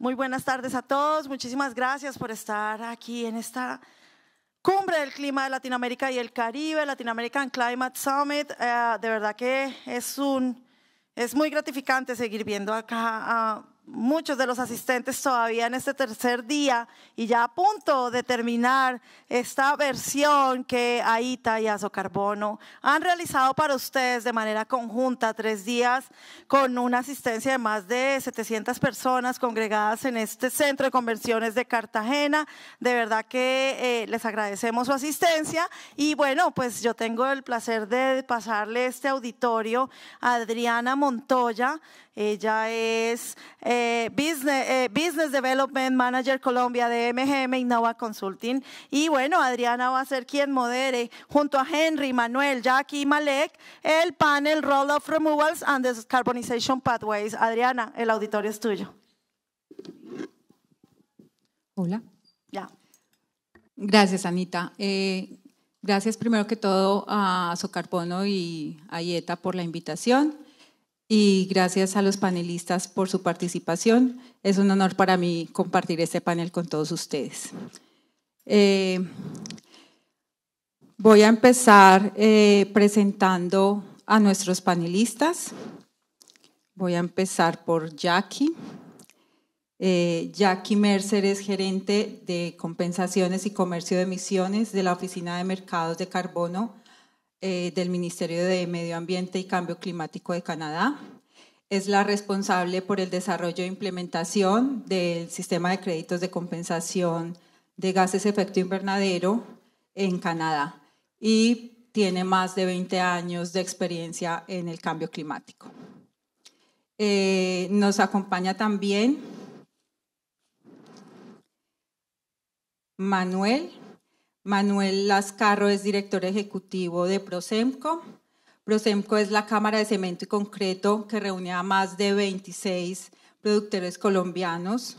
Muy buenas tardes a todos. Muchísimas gracias por estar aquí en esta cumbre del clima de Latinoamérica y el Caribe, American Climate Summit. Eh, de verdad que es un es muy gratificante seguir viendo acá a muchos de los asistentes todavía en este tercer día y ya a punto de terminar esta versión que Aita y Azocarbono han realizado para ustedes de manera conjunta, tres días con una asistencia de más de 700 personas congregadas en este centro de convenciones de Cartagena. De verdad que eh, les agradecemos su asistencia y bueno, pues yo tengo el placer de pasarle este auditorio a Adriana Montoya. Ella es... Eh, eh, eh, business, Development Manager Colombia de MGM Innova Consulting. Y bueno, Adriana va a ser quien modere junto a Henry, Manuel, Jackie y Malek el panel roll of Removals and Descarbonization Pathways. Adriana, el auditorio es tuyo. Hola. Ya. Gracias, Anita. Eh, gracias primero que todo a Socarbono y a IETA por la invitación y gracias a los panelistas por su participación. Es un honor para mí compartir este panel con todos ustedes. Eh, voy a empezar eh, presentando a nuestros panelistas. Voy a empezar por Jackie. Eh, Jackie Mercer es gerente de compensaciones y comercio de emisiones de la Oficina de Mercados de Carbono eh, del Ministerio de Medio Ambiente y Cambio Climático de Canadá. Es la responsable por el desarrollo e implementación del sistema de créditos de compensación de gases de efecto invernadero en Canadá y tiene más de 20 años de experiencia en el cambio climático. Eh, nos acompaña también Manuel Manuel Lascarro es director ejecutivo de Prosemco. Prosemco es la Cámara de Cemento y Concreto que reúne a más de 26 productores colombianos,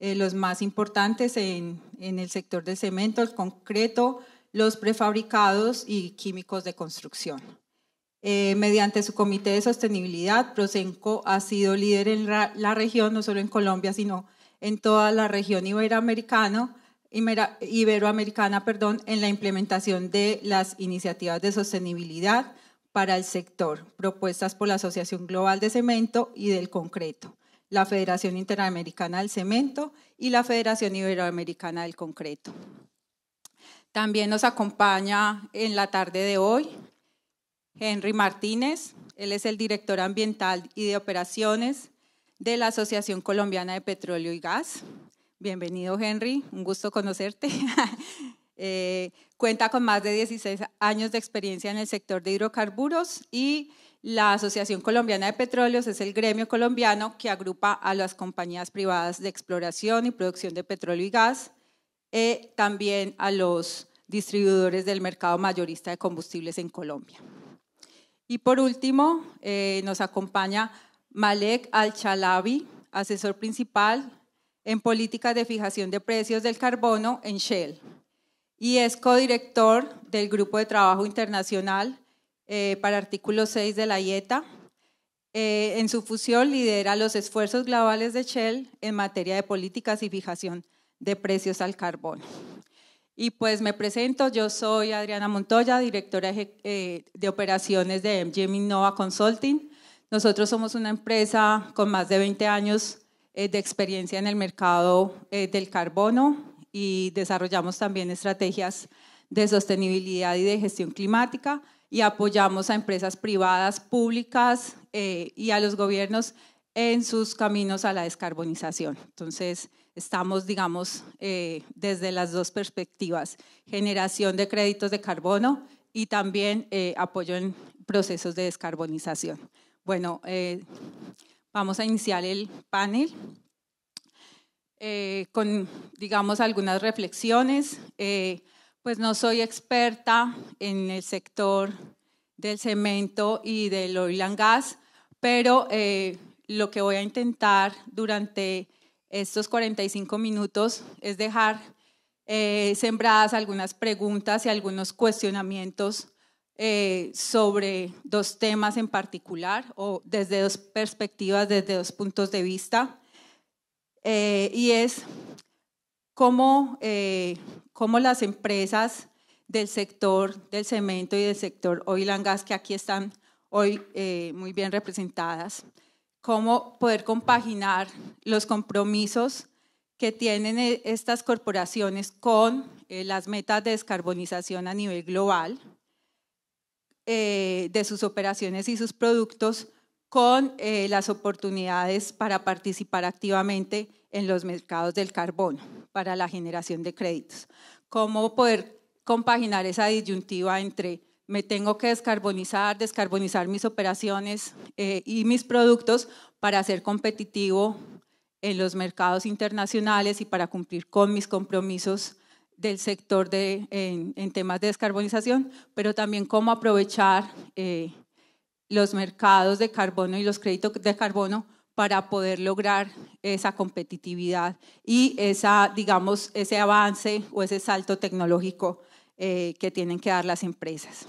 eh, los más importantes en, el sector de cemento, el concreto, los prefabricados y químicos de construcción. Eh, mediante su comité de sostenibilidad, Prosemco ha sido líder en la región, no solo en Colombia, sino en toda la región iberoamericana, iberoamericana perdón, en la implementación de las iniciativas de sostenibilidad para el sector, propuestas por la Asociación Global de Cemento y del Concreto, la Federación Interamericana del Cemento y la Federación Iberoamericana del Concreto. También nos acompaña en la tarde de hoy Henry Martínez, él es el director ambiental y de operaciones de la Asociación Colombiana de Petróleo y Gas, Bienvenido, Henry. Un gusto conocerte. Eh, cuenta con más de 16 años de experiencia en el sector de hidrocarburos y la Asociación Colombiana de Petróleos es el gremio colombiano que agrupa a las compañías privadas de exploración y producción de petróleo y gas, y eh, también a los distribuidores del mercado mayorista de combustibles en Colombia. Y por último, eh, nos acompaña Malek Al-Chalabi, asesor principal en políticas de fijación de precios del carbono en Shell y es codirector del Grupo de Trabajo Internacional eh, para Artículo 6 de la IETA. Eh, en su fusión lidera los esfuerzos globales de Shell en materia de políticas y fijación de precios al carbono. Y pues me presento, yo soy Adriana Montoya, directora eh, de operaciones de MGM Innova Consulting. Nosotros somos una empresa con más de 20 años eh, de experiencia en el mercado eh, del carbono y desarrollamos también estrategias de sostenibilidad y de gestión climática y apoyamos a empresas privadas, públicas eh, y a los gobiernos en sus caminos a la descarbonización. Entonces, estamos, digamos, desde las dos perspectivas, generación de créditos de carbono y también apoyo en procesos de descarbonización. Bueno, Vamos a iniciar el panel eh, con, digamos, algunas reflexiones. Eh, pues no soy experta en el sector del cemento y del oil and gas, pero eh, lo que voy a intentar durante estos 45 minutos es dejar sembradas algunas preguntas y algunos cuestionamientos eh, sobre dos temas en particular o desde dos perspectivas, desde dos puntos de vista, eh, y es cómo, eh, cómo, las empresas del sector del cemento y del sector oil and gas, que aquí están hoy muy bien representadas, cómo poder compaginar los compromisos que tienen estas corporaciones con las metas de descarbonización a nivel global, eh, de sus operaciones y sus productos con eh, las oportunidades para participar activamente en los mercados del carbono para la generación de créditos. Cómo poder compaginar esa disyuntiva entre me tengo que descarbonizar, descarbonizar mis operaciones eh, y mis productos para ser competitivo en los mercados internacionales y para cumplir con mis compromisos del sector de, en, temas de descarbonización, pero también cómo aprovechar eh, los mercados de carbono y los créditos de carbono para poder lograr esa competitividad y esa, digamos, ese avance o ese salto tecnológico eh, que tienen que dar las empresas.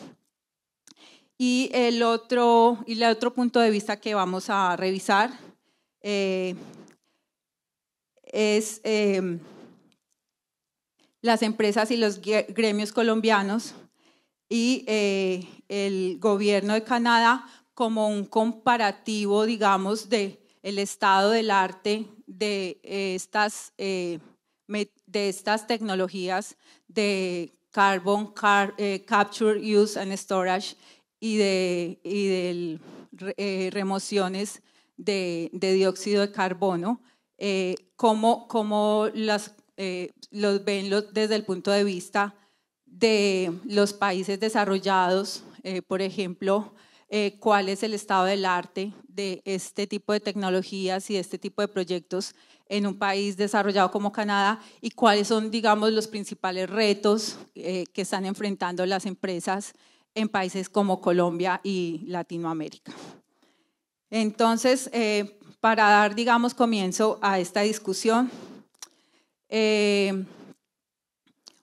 Y el otro, y otro punto de vista que vamos a revisar eh, es em, las empresas y los gremios colombianos y eh, el gobierno de Canadá como un comparativo, digamos, de el estado del arte de estas, eh, de estas tecnologías de carbon eh, capture, use and storage y de, y remociones de, dióxido de carbono, como, como las eh, los ven desde el punto de vista de los países desarrollados, eh, por ejemplo, eh, cuál es el estado del arte de este tipo de tecnologías y este tipo de proyectos en un país desarrollado como Canadá y cuáles son, digamos, los principales retos que están enfrentando las empresas en países como Colombia y Latinoamérica. Entonces, para dar, digamos, comienzo a esta discusión, eh,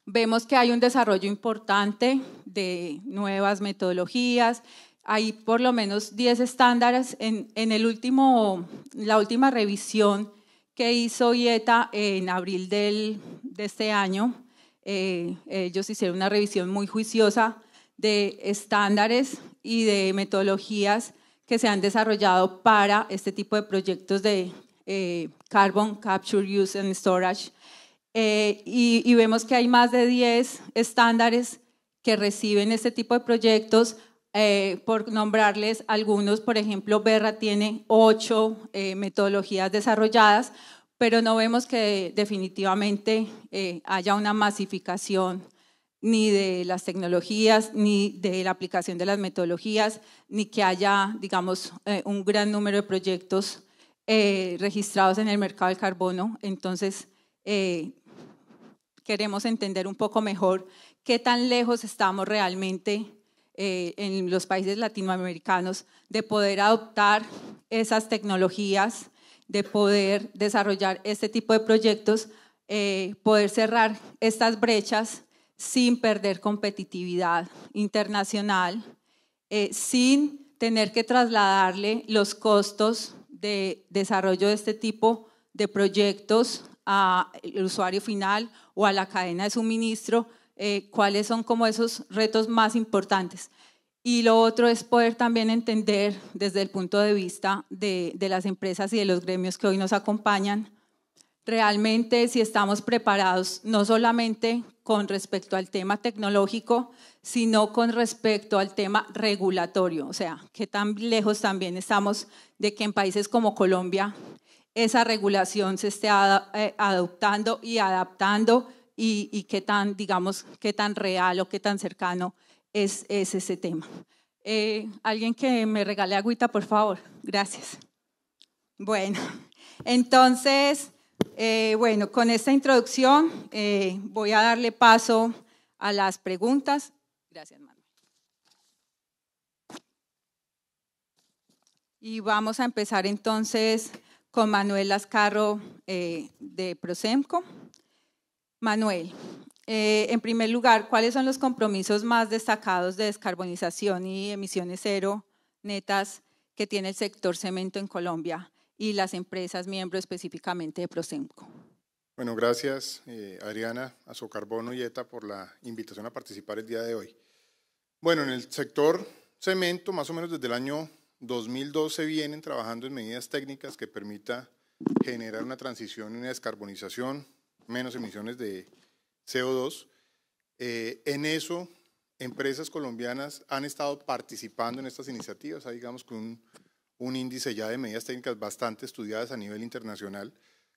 vemos que hay un desarrollo importante de nuevas metodologías. Hay por lo menos 10 estándares. En, en el último, la última revisión que hizo IETA en abril del, de este año, eh, ellos hicieron una revisión muy juiciosa de estándares y de metodologías que se han desarrollado para este tipo de proyectos de eh, Carbon Capture, Use and Storage eh, y, vemos que hay más de 10 estándares que reciben este tipo de proyectos. Eh, por nombrarles algunos, por ejemplo, Berra tiene 8 eh, metodologías desarrolladas, pero no vemos que definitivamente haya una masificación ni de las tecnologías, ni de la aplicación de las metodologías, ni que haya, digamos, un gran número de proyectos registrados en el mercado del carbono. Entonces, queremos entender un poco mejor qué tan lejos estamos realmente eh, en los países latinoamericanos de poder adoptar esas tecnologías, de poder desarrollar este tipo de proyectos, eh, poder cerrar estas brechas sin perder competitividad internacional, eh, sin tener que trasladarle los costos de desarrollo de este tipo de proyectos al usuario final o a la cadena de suministro, eh, cuáles son como esos retos más importantes. Y lo otro es poder también entender desde el punto de vista de, de las empresas y de los gremios que hoy nos acompañan, realmente si estamos preparados, no solamente con respecto al tema tecnológico, sino con respecto al tema regulatorio, o sea, qué tan lejos también estamos de que en países como Colombia esa regulación se esté eh, adoptando y adaptando y, qué tan, digamos, qué tan real o qué tan cercano es, ese tema. Eh, alguien que me regale agüita, por favor. Gracias. Bueno, entonces, eh, bueno, con esta introducción voy a darle paso a las preguntas. Gracias, Manuel. Y vamos a empezar entonces con Manuel Lascarro eh, de Prosemco. Manuel, eh, en primer lugar, ¿cuáles son los compromisos más destacados de descarbonización y emisiones cero netas que tiene el sector cemento en Colombia y las empresas miembro específicamente de Prosemco? Bueno, gracias eh, Adriana, Azocarbono y ETA por la invitación a participar el día de hoy. Bueno, en el sector cemento, más o menos desde el año 2012 vienen trabajando en medidas técnicas que permita generar una transición y una descarbonización, menos emisiones de CO2. Eh, en eso, empresas colombianas han estado participando en estas iniciativas, hay digamos con un, índice ya de medidas técnicas bastante estudiadas a nivel internacional.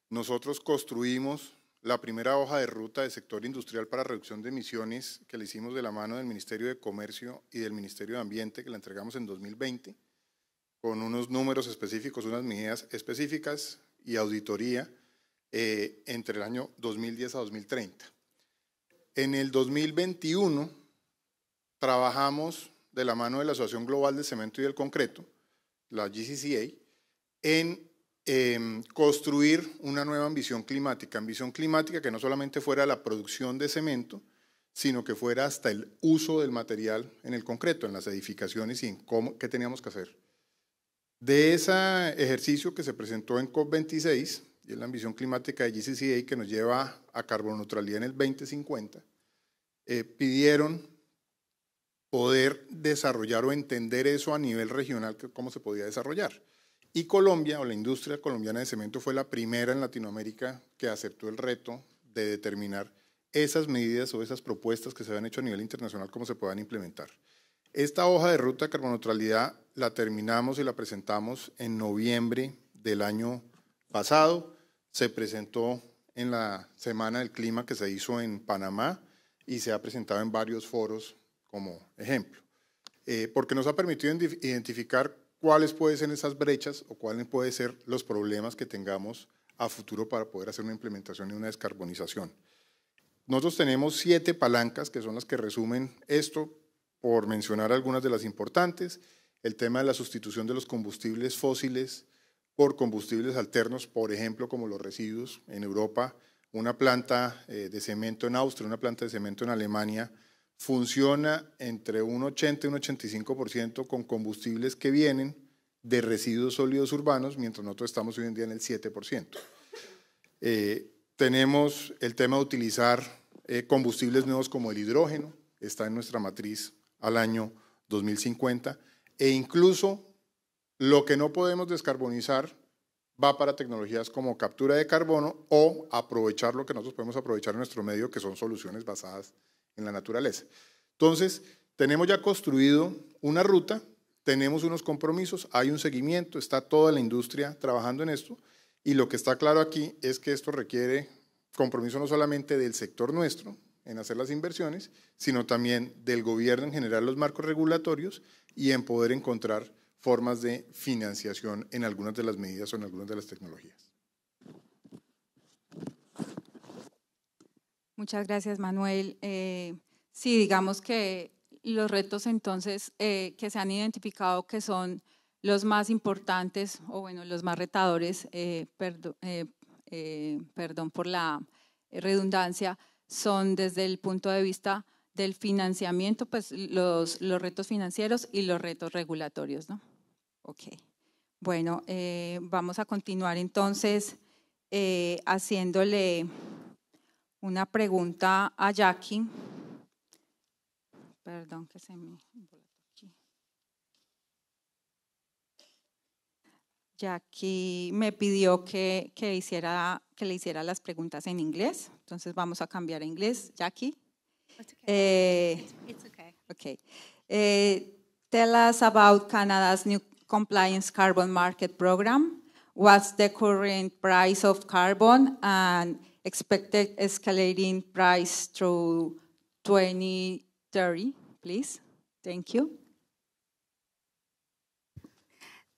Nosotros construimos la primera hoja de ruta del sector industrial para reducción de emisiones que le hicimos de la mano del Ministerio de Comercio y del Ministerio de Ambiente, que la entregamos en 2020 con unos números específicos, unas medidas específicas y auditoría eh, entre el año 2010 a 2030. En el 2021 trabajamos de la mano de la Asociación Global de Cemento y del Concreto, la GCCA, en em, construir una nueva ambición climática, ambición climática que no solamente fuera la producción de cemento, sino que fuera hasta el uso del material en el concreto, en las edificaciones y en qué teníamos que hacer de ese ejercicio que se presentó en COP26, y es la ambición climática de GCCA que nos lleva a neutralidad en el 2050, eh, pidieron poder desarrollar o entender eso a nivel regional, cómo se podía desarrollar. Y Colombia, o la industria colombiana de cemento, fue la primera en Latinoamérica que aceptó el reto de determinar esas medidas o esas propuestas que se habían hecho a nivel internacional, cómo se puedan implementar. Esta hoja de ruta de carboneutralidad la terminamos y la presentamos en noviembre del año pasado. Se presentó en la Semana del Clima que se hizo en Panamá y se ha presentado en varios foros como ejemplo, eh, porque nos ha permitido identificar cuáles pueden ser esas brechas o cuáles pueden ser los problemas que tengamos a futuro para poder hacer una implementación y una descarbonización. Nosotros tenemos siete palancas que son las que resumen esto, por mencionar algunas de las importantes el tema de la sustitución de los combustibles fósiles por combustibles alternos, por ejemplo, como los residuos en Europa, una planta eh, de cemento en Austria, una planta de cemento en Alemania, funciona entre un 80 y un 85% con combustibles que vienen de residuos sólidos urbanos, mientras nosotros estamos hoy en día en el 7%. Eh, tenemos el tema de utilizar eh, combustibles nuevos como el hidrógeno, está en nuestra matriz al año 2050 e incluso lo que no podemos descarbonizar va para tecnologías como captura de carbono o aprovechar lo que nosotros podemos aprovechar en nuestro medio, que son soluciones basadas en la naturaleza. Entonces, tenemos ya construido una ruta, tenemos unos compromisos, hay un seguimiento, está toda la industria trabajando en esto y lo que está claro aquí es que esto requiere compromiso no solamente del sector nuestro, en hacer las inversiones, sino también del gobierno en general, los marcos regulatorios y en poder encontrar formas de financiación en algunas de las medidas o en algunas de las tecnologías. Muchas gracias, Manuel. Eh, sí, digamos que los retos entonces eh, que se han identificado que son los más importantes o bueno, los más retadores, eh, perdón por la redundancia, son desde el punto de vista del financiamiento, pues los, retos financieros y los retos regulatorios, ¿no? Ok. Bueno, eh, vamos a continuar entonces eh, haciéndole una pregunta a Jackie. Perdón que se me... Jackie me pidió que, que hiciera que le hiciera las preguntas en inglés. Entonces vamos a cambiar a inglés. Jackie. It's okay. Eh, it's, okay. okay. Eh, tell us about Canada's new compliance carbon market program. What's the current price of carbon and expected escalating price through 2030, please? Thank you.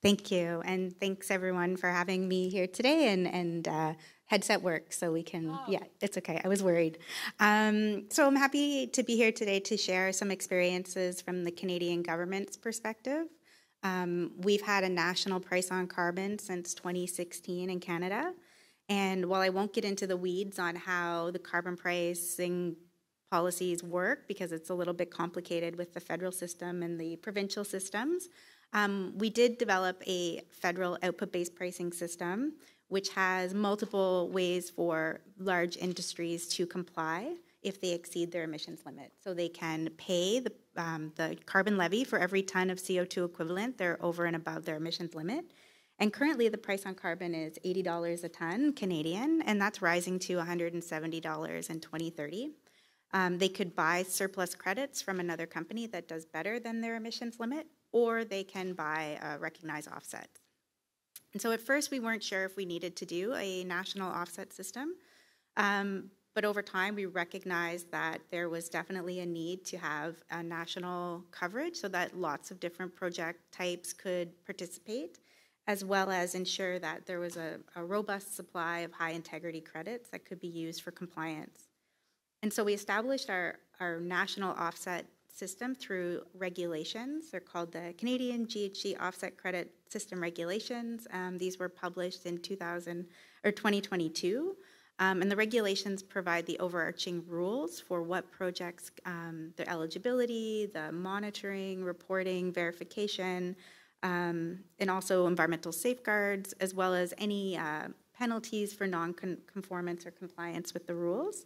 Thank you, and thanks everyone for having me here today and, and uh, headset works, so we can. Oh. Yeah, it's okay. I was worried. Um, so I'm happy to be here today to share some experiences from the Canadian government's perspective. Um, we've had a national price on carbon since 2016 in Canada. And while I won't get into the weeds on how the carbon pricing policies work because it's a little bit complicated with the federal system and the provincial systems. Um, we did develop a federal output based pricing system, which has multiple ways for large industries to comply if they exceed their emissions limit. So they can pay the, um, the carbon levy for every ton of CO2 equivalent they're over and above their emissions limit. And currently, the price on carbon is $80 a ton Canadian, and that's rising to $170 in 2030. Um, they could buy surplus credits from another company that does better than their emissions limit, or they can buy a uh, recognized offset. And so at first we weren't sure if we needed to do a national offset system, um, but over time we recognized that there was definitely a need to have a national coverage so that lots of different project types could participate, as well as ensure that there was a, a robust supply of high integrity credits that could be used for compliance. And so we established our, our national offset system through regulations. They're called the Canadian GHG Offset Credit System Regulations. Um, these were published in 2000 or 2022. Um, and the regulations provide the overarching rules for what projects, um, their eligibility, the monitoring, reporting, verification, um, and also environmental safeguards, as well as any uh, penalties for non-conformance or compliance with the rules.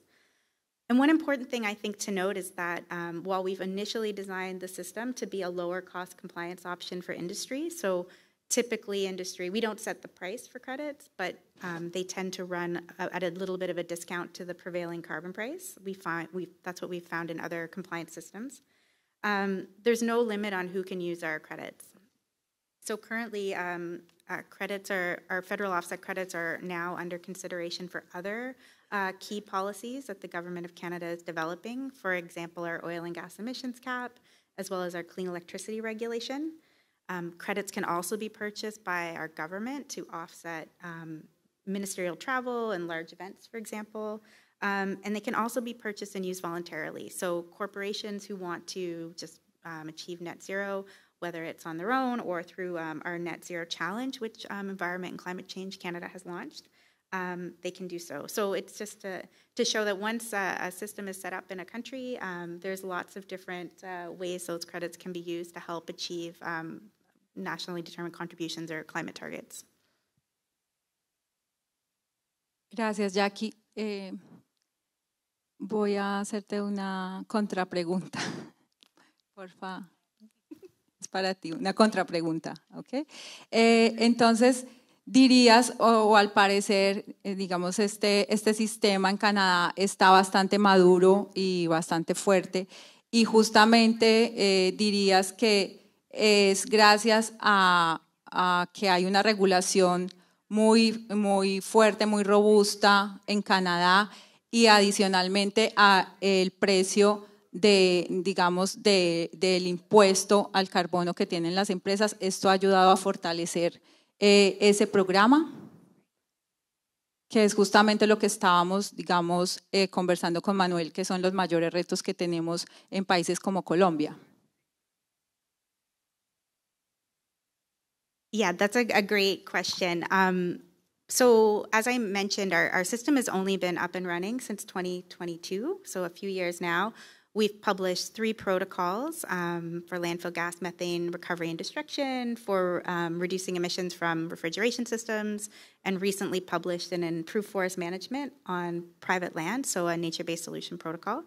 And one important thing I think to note is that um, while we've initially designed the system to be a lower cost compliance option for industry, so typically industry, we don't set the price for credits, but um, they tend to run at a little bit of a discount to the prevailing carbon price. We find we that's what we've found in other compliance systems. Um, there's no limit on who can use our credits. So currently, um, uh, credits are, our federal offset credits are now under consideration for other uh, key policies that the Government of Canada is developing. For example, our oil and gas emissions cap, as well as our clean electricity regulation. Um, credits can also be purchased by our government to offset um, ministerial travel and large events, for example. Um, and they can also be purchased and used voluntarily. So, corporations who want to just um, achieve net zero, whether it's on their own or through um, our Net Zero Challenge, which um, Environment and Climate Change Canada has launched, um, they can do so. So it's just to, to show that once a, a, system is set up in a country, um, there's lots of different uh, ways those credits can be used to help achieve um, nationally determined contributions or climate targets. Gracias, Jackie. Eh, voy a hacerte una contrapregunta, porfa. Es para ti, una contrapregunta, ¿ok? Eh, entonces, dirías o, al parecer, eh, digamos, este, este sistema en Canadá está bastante maduro y bastante fuerte y justamente eh, dirías que es gracias a, que hay una regulación muy, fuerte, muy robusta en Canadá y adicionalmente a el precio de, digamos, del impuesto al carbono que tienen las empresas. Esto ha ayudado a fortalecer eh, ese programa, que es justamente lo que estábamos, digamos, eh, conversando con Manuel, que son los mayores retos que tenemos en países como Colombia. Yeah, that's a, great question. Um, so, as I mentioned, our, our system has only been up and running since 2022, so a few years now. We've published three protocols um, for landfill gas methane recovery and destruction, for um, reducing emissions from refrigeration systems, and recently published an improved forest management on private land, so a nature based solution protocol.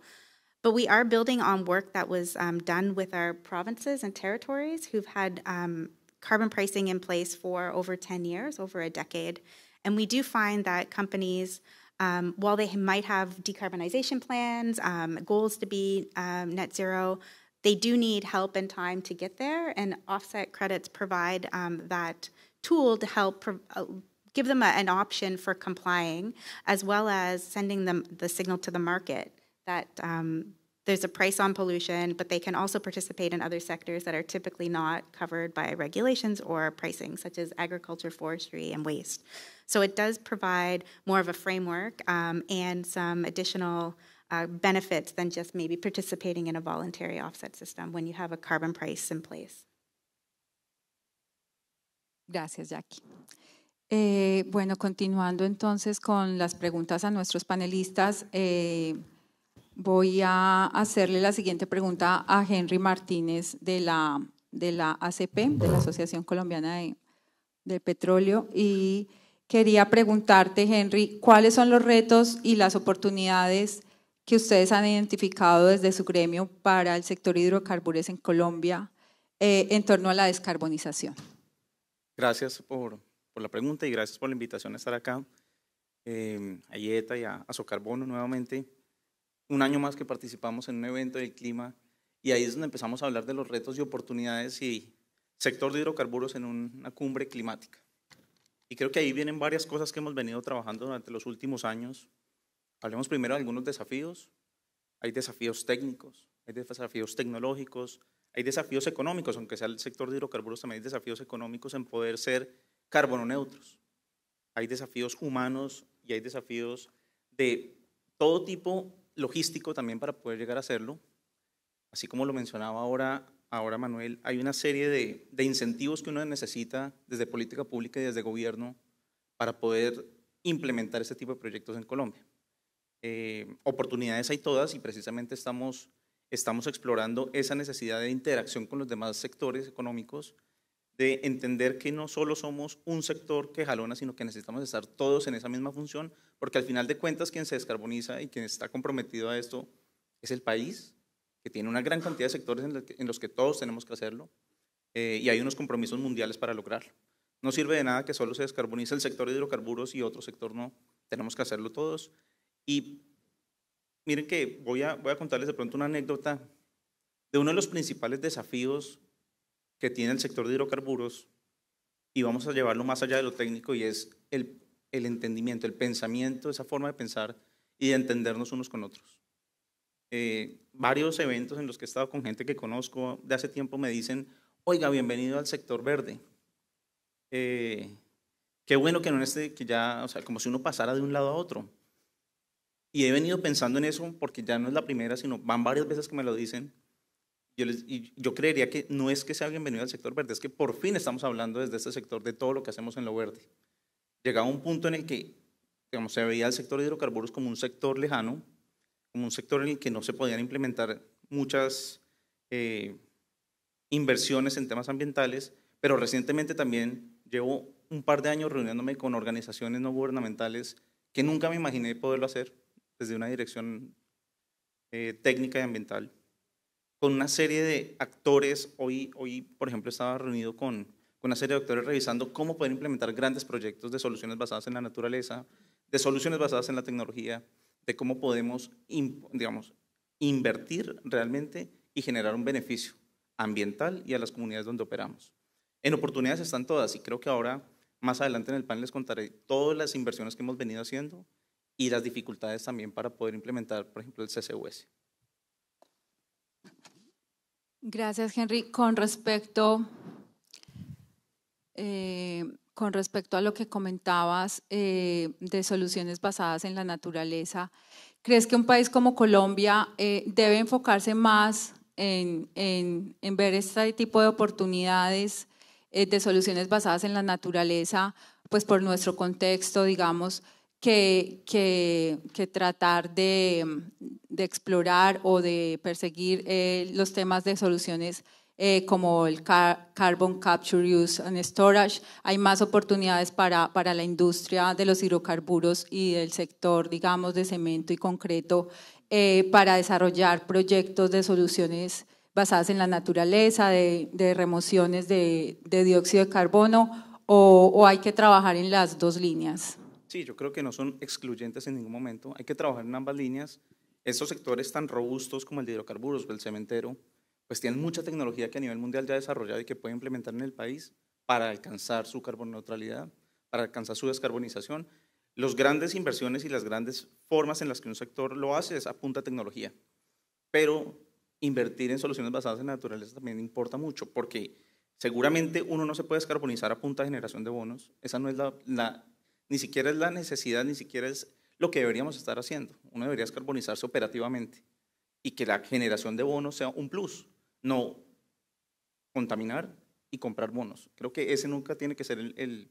But we are building on work that was um, done with our provinces and territories who've had um, carbon pricing in place for over 10 years, over a decade. And we do find that companies um, while they might have decarbonization plans, um, goals to be um, net zero, they do need help and time to get there, and offset credits provide um, that tool to help uh, give them a, an option for complying, as well as sending them the signal to the market that um, there's a price on pollution, but they can also participate in other sectors that are typically not covered by regulations or pricing, such as agriculture, forestry, and waste. So it does provide more of a framework um, and some additional uh, benefits than just maybe participating in a voluntary offset system when you have a carbon price in place. Gracias, Jackie. Eh, bueno, continuando entonces con las preguntas a nuestros panelistas. Eh, voy a hacerle la siguiente pregunta a Henry Martínez de la, de la ACP, de la Asociación Colombiana de, Petróleo. Y quería preguntarte, Henry, ¿cuáles son los retos y las oportunidades que ustedes han identificado desde su gremio para el sector hidrocarburos en Colombia eh, en torno a la descarbonización? Gracias por, la pregunta y gracias por la invitación a estar acá, eh, a Yeta y a, a Socarbono nuevamente un año más que participamos en un evento del clima y ahí es donde empezamos a hablar de los retos y oportunidades y sector de hidrocarburos en una cumbre climática. Y creo que ahí vienen varias cosas que hemos venido trabajando durante los últimos años. Hablemos primero de algunos desafíos. Hay desafíos técnicos, hay desafíos tecnológicos, hay desafíos económicos, aunque sea el sector de hidrocarburos, también hay desafíos económicos en poder ser carbono neutros. Hay desafíos humanos y hay desafíos de todo tipo logístico también para poder llegar a hacerlo. Así como lo mencionaba ahora, ahora Manuel, hay una serie de, incentivos que uno necesita desde política pública y desde gobierno para poder implementar este tipo de proyectos en Colombia. Eh, oportunidades hay todas y precisamente estamos, estamos explorando esa necesidad de interacción con los demás sectores económicos de entender que no solo somos un sector que jalona, sino que necesitamos estar todos en esa misma función, porque al final de cuentas quien se descarboniza y quien está comprometido a esto es el país, que tiene una gran cantidad de sectores en, los que todos tenemos que hacerlo, eh, y hay unos compromisos mundiales para lograrlo. No sirve de nada que solo se descarbonice el sector de hidrocarburos y otro sector no, tenemos que hacerlo todos. Y miren que voy a, voy a contarles de pronto una anécdota de uno de los principales desafíos que tiene el sector de hidrocarburos y vamos a llevarlo más allá de lo técnico y es el, entendimiento, el pensamiento, esa forma de pensar y de entendernos unos con otros. Eh, varios eventos en los que he estado con gente que conozco de hace tiempo me dicen, oiga, bienvenido al sector verde. Eh, qué bueno que no esté, que ya, o sea, como si uno pasara de un lado a otro. Y he venido pensando en eso porque ya no es la primera, sino van varias veces que me lo dicen. Yo, yo creería que no es que sea bienvenido al sector verde, es que por fin estamos hablando desde este sector de todo lo que hacemos en lo verde. Llegaba un punto en el que se veía el sector de hidrocarburos como un sector lejano, como un sector en el que no se podían implementar muchas eh, inversiones en temas ambientales, pero recientemente también llevo un par de años reuniéndome con organizaciones no gubernamentales que nunca me imaginé poderlo hacer desde una dirección eh, técnica y ambiental con una serie de actores. Hoy, hoy por ejemplo, estaba reunido con, con una serie de actores revisando cómo poder implementar grandes proyectos de soluciones basadas en la naturaleza, de soluciones basadas en la tecnología, de cómo podemos, digamos, invertir realmente y generar un beneficio ambiental y a las comunidades donde operamos. En oportunidades están todas y creo que ahora, más adelante en el panel, les contaré todas las inversiones que hemos venido haciendo y las dificultades también para poder implementar, por ejemplo, el CCUS. Gracias, Henry. Con respecto, eh, con respecto a lo que comentabas eh, de soluciones basadas en la naturaleza, ¿crees que un país como Colombia eh, debe enfocarse más en, en, ver este tipo de oportunidades de soluciones basadas en la naturaleza, pues por nuestro contexto, digamos, que, tratar de, explorar o de perseguir eh, los temas de soluciones eh, como el Carbon Capture, Use and Storage. Hay más oportunidades para, la industria de los hidrocarburos y del sector, digamos, de cemento y concreto eh, para desarrollar proyectos de soluciones basadas en la naturaleza, de, remociones de, dióxido de carbono, o hay que trabajar en las dos líneas. Sí, yo creo que no son excluyentes en ningún momento. Hay que trabajar en ambas líneas. Estos sectores tan robustos como el de hidrocarburos, el cementero, pues tienen mucha tecnología que a nivel mundial ya ha desarrollado y que puede implementar en el país para alcanzar su neutralidad, para alcanzar su descarbonización. Los grandes inversiones y las grandes formas en las que un sector lo hace es punta de tecnología. Pero invertir en soluciones basadas en la naturaleza también importa mucho, porque seguramente uno no se puede descarbonizar a punta de generación de bonos. Esa no es la, la ni siquiera es la necesidad, ni siquiera es lo que deberíamos estar haciendo. Uno debería carbonizarse operativamente y que la generación de bonos sea un plus, no contaminar y comprar bonos. Creo que ese nunca tiene que ser el,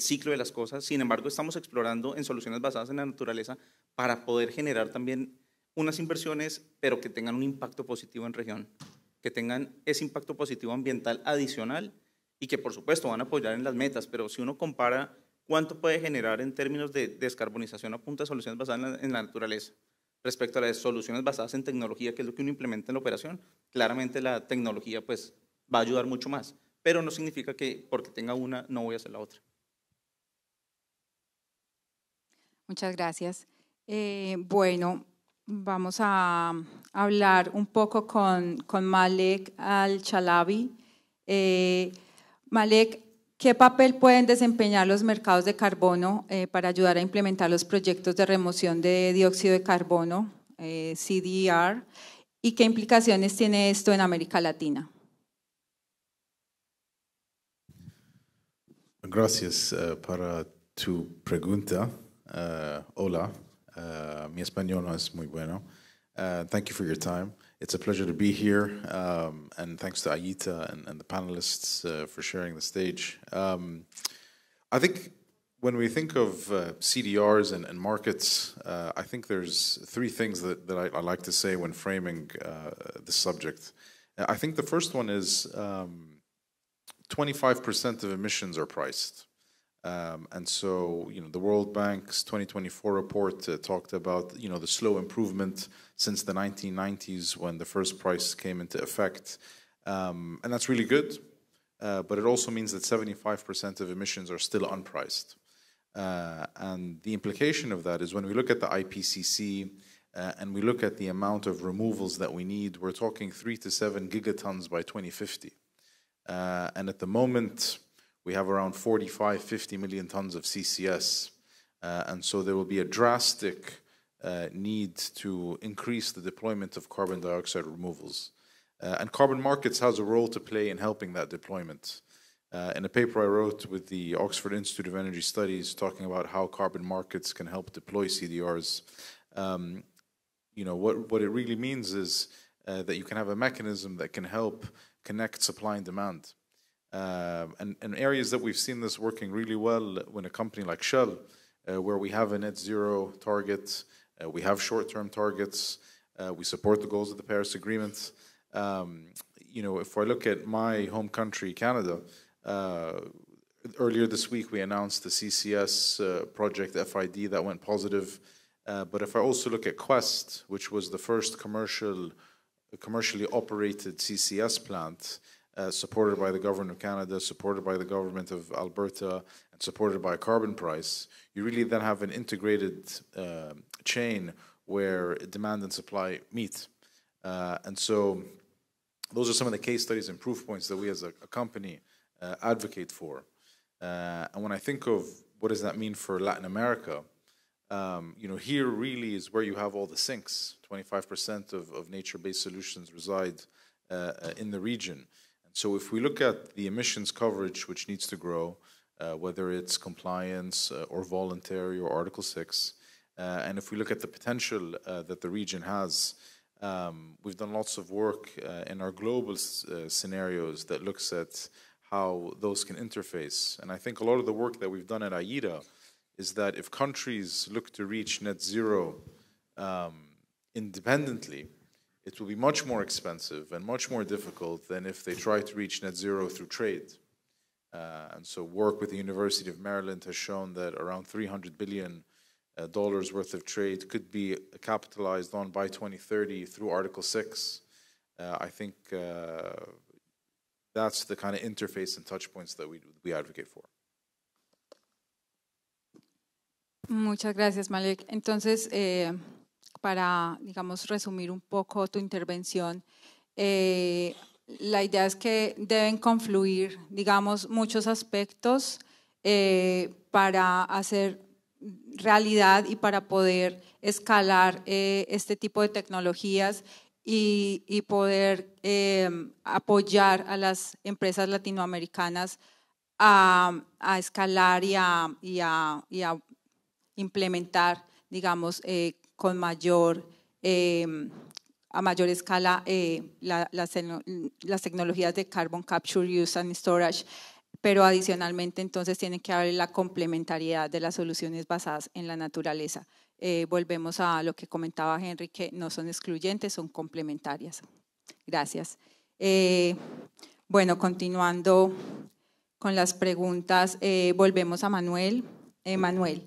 ciclo de las cosas. Sin embargo, estamos explorando en soluciones basadas en la naturaleza para poder generar también unas inversiones, pero que tengan un impacto positivo en región, que tengan ese impacto positivo ambiental adicional y que por supuesto van a apoyar en las metas, pero si uno compara cuánto puede generar en términos de descarbonización a punta de soluciones basadas en la, naturaleza. Respecto a las soluciones basadas en tecnología, que es lo que uno implementa en la operación, claramente la tecnología pues, va a ayudar mucho más, pero no significa que porque tenga una no voy a hacer la otra. Muchas gracias. Eh, bueno, vamos a hablar un poco con, Malek Al-Chalabi. Eh, Malek, ¿Qué papel pueden desempeñar los mercados de carbono eh, para ayudar a implementar los proyectos de remoción de dióxido de carbono, eh, CDR? ¿Y qué implicaciones tiene esto en América Latina? Gracias por eh, para tu pregunta. hola, mi español no es muy bueno. thank you for your time. It's a pleasure to be here, um, and thanks to Aita and, and the panelists uh, for sharing the stage. Um, I think when we think of uh, CDRs and, and markets, uh, I think there's three things that, that I, I like to say when framing uh, the subject. I think the first one is 25% um, of emissions are priced. Um, and so, you know, the World Bank's 2024 report uh, talked about, you know, the slow improvement since the 1990s when the first price came into effect. Um, and that's really good. Uh, but it also means that 75% of emissions are still unpriced. Uh, and the implication of that is when we look at the IPCC uh, and we look at the amount of removals that we need, we're talking three to seven gigatons by 2050. Uh, and at the moment, we have around 45, 50 million tons of CCS. Uh, and so there will be a drastic uh, need to increase the deployment of carbon dioxide removals. Uh, and carbon markets has a role to play in helping that deployment. Uh, in a paper I wrote with the Oxford Institute of Energy Studies talking about how carbon markets can help deploy CDRs, um, you know, what, what it really means is uh, that you can have a mechanism that can help connect supply and demand. Um, and, and areas that we've seen this working really well when a company like Shell, uh, where we have a net zero target, uh, we have short-term targets, uh, we support the goals of the Paris Agreement. Um, you know, if I look at my home country, Canada, uh, earlier this week we announced the CCS uh, project FID that went positive. Uh, but if I also look at Quest, which was the first commercial, commercially operated CCS plant, uh, supported by the government of Canada, supported by the government of Alberta, and supported by a carbon price, you really then have an integrated uh, chain where demand and supply meet. Uh, and so those are some of the case studies and proof points that we as a, a company uh, advocate for. Uh, and when I think of what does that mean for Latin America, um, you know, here really is where you have all the sinks. 25% of, of nature-based solutions reside uh, in the region. So if we look at the emissions coverage, which needs to grow, uh, whether it's compliance uh, or voluntary or Article 6, uh, and if we look at the potential uh, that the region has, um, we've done lots of work uh, in our global uh, scenarios that looks at how those can interface. And I think a lot of the work that we've done at AIDA is that if countries look to reach net zero um, independently, it will be much more expensive and much more difficult than if they try to reach net zero through trade. Uh, and so work with the University of Maryland has shown that around $300 billion uh, dollars worth of trade could be capitalized on by 2030 through Article 6. Uh, I think uh, that's the kind of interface and touch points that we, we advocate for. Muchas gracias, Malik. Entonces, eh... para, digamos, resumir un poco tu intervención, eh, la idea es que deben confluir, digamos, muchos aspectos eh, para hacer realidad y para poder escalar eh, este tipo de tecnologías y, poder apoyar a las empresas latinoamericanas a, escalar y a, implementar digamos, con mayor, eh, a mayor escala eh, las, tecnologías de carbon capture, use and storage, pero adicionalmente entonces tiene que haber la complementariedad de las soluciones basadas en la naturaleza. Eh, volvemos a lo que comentaba Henry, que no son excluyentes, son complementarias. Gracias. bueno, continuando con las preguntas, volvemos a Manuel. Manuel,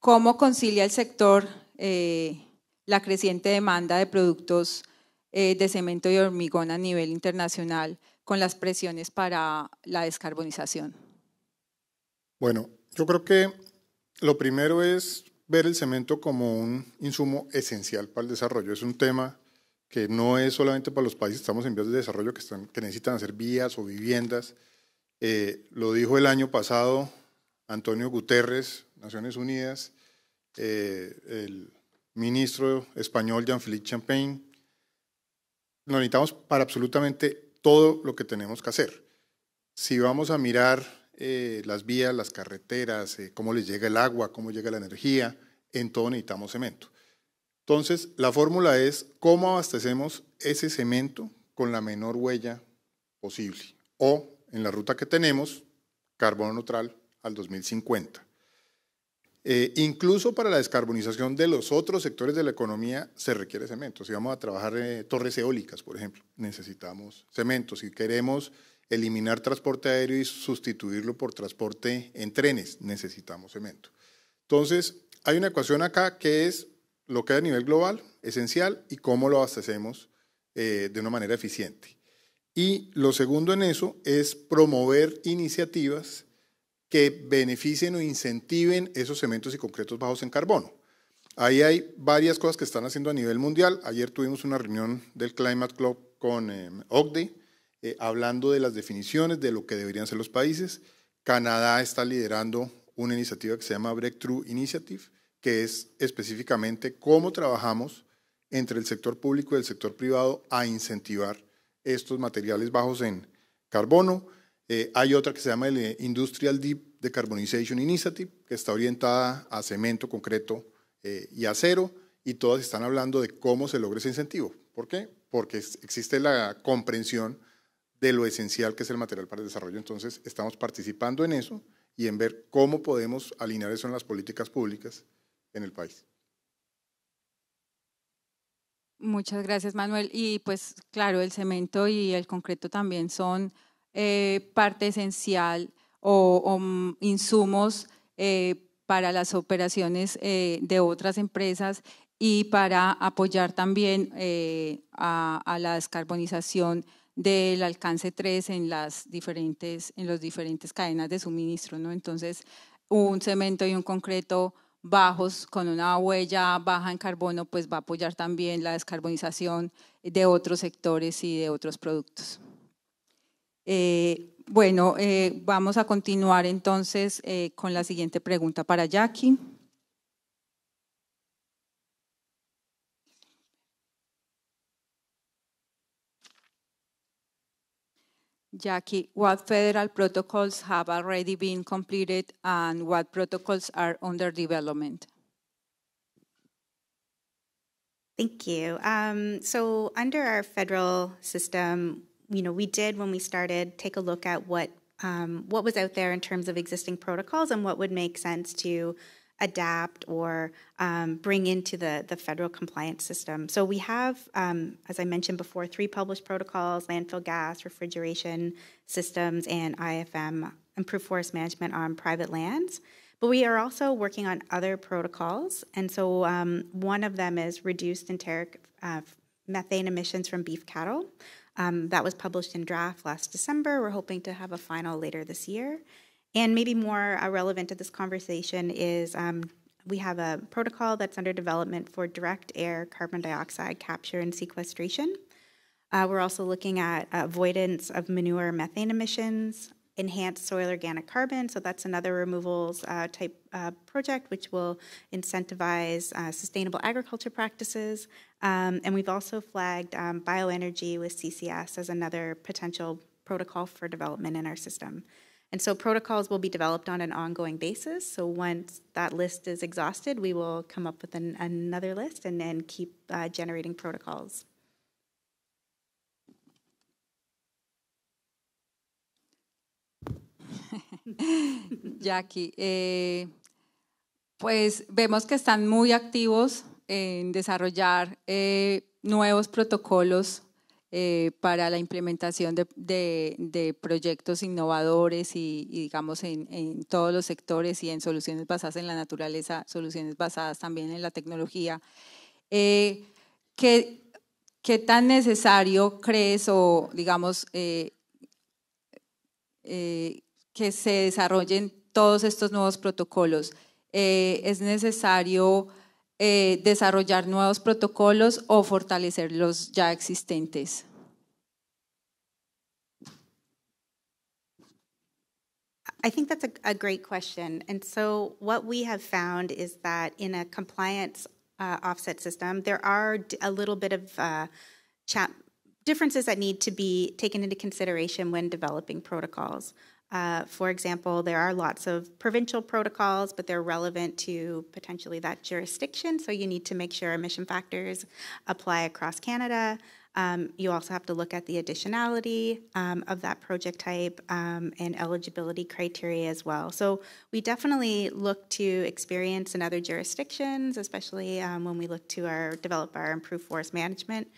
¿cómo concilia el sector eh, la creciente demanda de productos eh, de cemento y hormigón a nivel internacional con las presiones para la descarbonización? Bueno, yo creo que lo primero es ver el cemento como un insumo esencial para el desarrollo. Es un tema que no es solamente para los países que estamos en vías de desarrollo, que, necesitan hacer vías o viviendas. Eh, lo dijo el año pasado Antonio Guterres, Naciones Unidas, eh, el ministro español Jean-Philippe Champagne. Lo necesitamos para absolutamente todo lo que tenemos que hacer. Si vamos a mirar eh, las vías, las carreteras, eh, cómo les llega el agua, cómo llega la energía, en todo necesitamos cemento. Entonces, la fórmula es cómo abastecemos ese cemento con la menor huella posible. O, en la ruta que tenemos, carbono neutral al 2050. Eh, incluso para la descarbonización de los otros sectores de la economía se requiere cemento. Si vamos a trabajar en eh, torres eólicas, por ejemplo, necesitamos cemento. Si queremos eliminar transporte aéreo y sustituirlo por transporte en trenes, necesitamos cemento. Entonces, hay una ecuación acá que es lo que a nivel global, esencial, y cómo lo abastecemos eh, de una manera eficiente. Y lo segundo en eso es promover iniciativas que beneficien o incentiven esos cementos y concretos bajos en carbono. Ahí hay varias cosas que están haciendo a nivel mundial. Ayer tuvimos una reunión del Climate Club con em, e, eh, hablando de las definiciones de lo que deberían ser los países. Canadá está liderando una iniciativa que se llama Breakthrough Initiative, que es específicamente cómo trabajamos entre el sector público y el sector privado a incentivar estos materiales bajos en carbono. Eh, hay otra que se llama el eh, Industrial Deep Decarbonization Initiative, que está orientada a cemento, concreto eh, y acero, y todas están hablando de cómo se logra ese incentivo. ¿Por qué? Porque existe la comprensión de lo esencial que es el material para el desarrollo. Entonces, estamos participando en eso y en ver cómo podemos alinear eso en las políticas públicas en el país. Muchas gracias, Manuel. Y pues claro, el cemento y el concreto también son eh, parte esencial o, mm, insumos eh, para las operaciones eh, de otras empresas y para apoyar también a, la descarbonización del alcance 3 en, las diferentes, en diferentes cadenas de suministro. Entonces, un cemento y un concreto bajos, con una huella baja en carbono, pues va a apoyar también la descarbonización de otros sectores y de otros productos. Eh, bueno, eh, vamos a continuar entonces eh, con la siguiente pregunta para Jackie. Jackie, what federal protocols have already been completed and what protocols are under development? Thank you. Um, so, under our federal system, you know, we did when we started take a look at what um, what was out there in terms of existing protocols and what would make sense to adapt or um, bring into the, the federal compliance system. So we have, um, as I mentioned before, three published protocols, landfill gas, refrigeration systems, and IFM, improved forest management on private lands. But we are also working on other protocols. And so um, one of them is reduced enteric uh, methane emissions from beef cattle. Um, that was published in draft last December. We're hoping to have a final later this year. And maybe more uh, relevant to this conversation is um, we have a protocol that's under development for direct air carbon dioxide capture and sequestration. Uh, we're also looking at avoidance of manure methane emissions, enhanced soil organic carbon. So that's another removals uh, type uh, project which will incentivize uh, sustainable agriculture practices. Um, and we've also flagged um, bioenergy with CCS as another potential protocol for development in our system. And so protocols will be developed on an ongoing basis. So once that list is exhausted, we will come up with an, another list and then keep uh, generating protocols. Jackie, eh, pues vemos que están muy activos en desarrollar eh, nuevos protocolos eh, para la implementación de, proyectos innovadores y, digamos en, todos los sectores y en soluciones basadas en la naturaleza, soluciones basadas también en la tecnología. ¿qué, tan necesario crees o digamos que se desarrollen todos estos nuevos protocolos. Eh, es necesario eh, desarrollar nuevos protocolos o fortalecer los ya existentes. I think that's a, a, great question. And so, what we have found is that in a compliance uh, offset system, there are a little bit of uh, differences that need to be taken into consideration when developing protocols. Uh, for example, there are lots of provincial protocols, but they're relevant to potentially that jurisdiction. So you need to make sure emission factors apply across Canada. Um, you also have to look at the additionality um, of that project type um, and eligibility criteria as well. So we definitely look to experience in other jurisdictions, especially um, when we look to our develop our improved forest management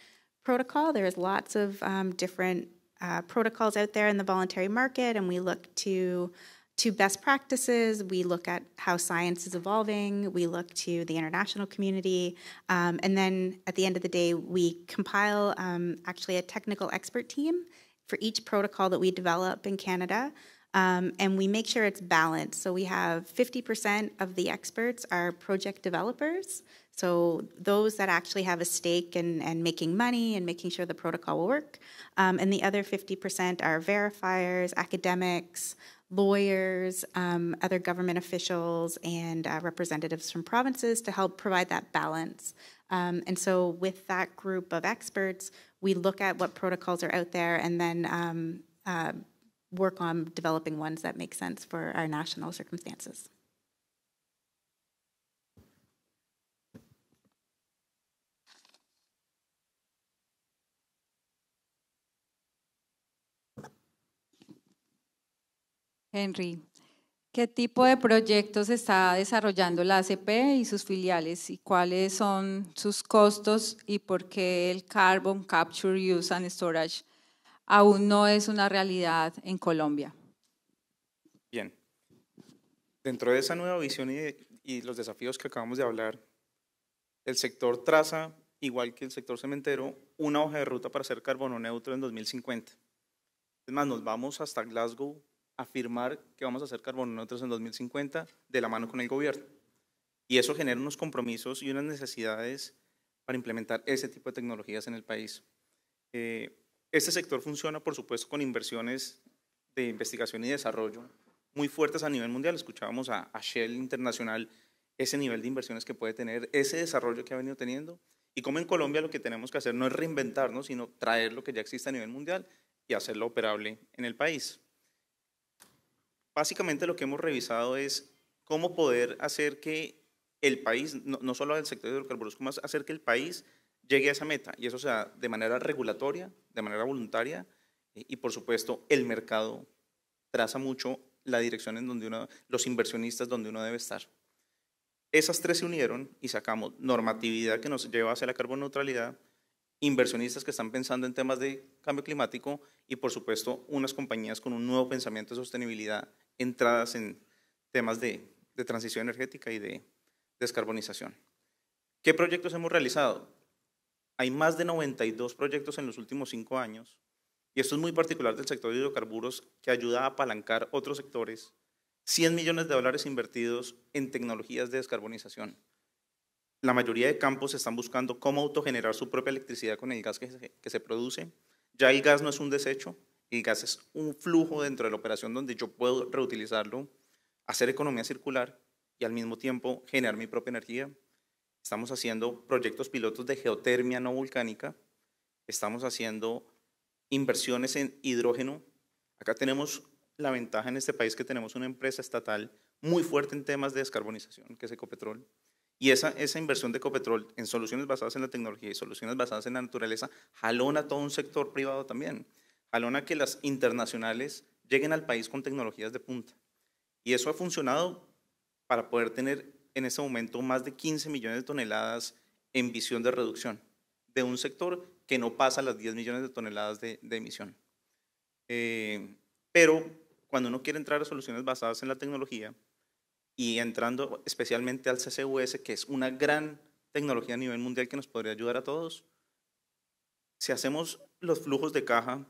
protocol. There's lots of um, different uh, protocols out there in the voluntary market, and we look to to best practices. We look at how science is evolving. We look to the international community. Um, and then at the end of the day, we compile um, actually a technical expert team for each protocol that we develop in Canada. Um, and we make sure it's balanced. So we have 50% of the experts are project developers. So those that actually have a stake in, in making money and making sure the protocol will work. Um, and the other 50% are verifiers, academics, lawyers, um, other government officials, and uh, representatives from provinces to help provide that balance. Um, and so with that group of experts, we look at what protocols are out there and then um, uh, work on developing ones that make sense for our national circumstances. Henry, ¿qué tipo de proyectos está desarrollando la ACP y sus filiales y cuáles son sus costos y por qué el Carbon Capture, Use and Storage aún no es una realidad en Colombia? Bien. Dentro de esa nueva visión y, los desafíos que acabamos de hablar, el sector traza, igual que el sector cementero, una hoja de ruta para ser carbono neutro en 2050. Es más, nos vamos hasta Glasgow afirmar que vamos a ser carbono neutros en 2050 de la mano con el gobierno. Y eso genera unos compromisos y unas necesidades para implementar ese tipo de tecnologías en el país. Eh, este sector funciona, por supuesto, con inversiones de investigación y desarrollo muy fuertes a nivel mundial. Escuchábamos a Shell Internacional, ese nivel de inversiones que puede tener, ese desarrollo que ha venido teniendo. Y como en Colombia lo que tenemos que hacer no es reinventarnos, sino traer lo que ya existe a nivel mundial y hacerlo operable en el país básicamente lo que hemos revisado es cómo poder hacer que el país, no, solo el sector de hidrocarburos, más hacer que el país llegue a esa meta. Y eso sea de manera regulatoria, de manera voluntaria y, por supuesto, el mercado traza mucho la dirección en donde uno, los inversionistas donde uno debe estar. Esas tres se unieron y sacamos normatividad que nos lleva hacia la carbon neutralidad, inversionistas que están pensando en temas de cambio climático y, por supuesto, unas compañías con un nuevo pensamiento de sostenibilidad entradas en temas de, transición energética y de descarbonización. ¿Qué proyectos hemos realizado? Hay más de 92 proyectos en los últimos cinco años, y esto es muy particular del sector de hidrocarburos, que ayuda a apalancar otros sectores. 100 millones de dólares invertidos en tecnologías de descarbonización. La mayoría de campos están buscando cómo autogenerar su propia electricidad con el gas que se, produce. Ya el gas no es un desecho, el gas es un flujo dentro de la operación donde yo puedo reutilizarlo, hacer economía circular y al mismo tiempo generar mi propia energía. Estamos haciendo proyectos pilotos de geotermia no volcánica, estamos haciendo inversiones en hidrógeno. Acá tenemos la ventaja en este país que tenemos una empresa estatal muy fuerte en temas de descarbonización, que es Ecopetrol. Y esa, inversión de Ecopetrol en soluciones basadas en la tecnología y soluciones basadas en la naturaleza jalona todo un sector privado también. Jalona que las internacionales lleguen al país con tecnologías de punta. Y eso ha funcionado para poder tener en ese momento más de 15 millones de toneladas en visión de reducción de un sector que no pasa las 10 millones de toneladas de, emisión. Eh, pero cuando uno quiere entrar a soluciones basadas en la tecnología, y entrando especialmente al CCUS, que es una gran tecnología a nivel mundial que nos podría ayudar a todos, si hacemos los flujos de caja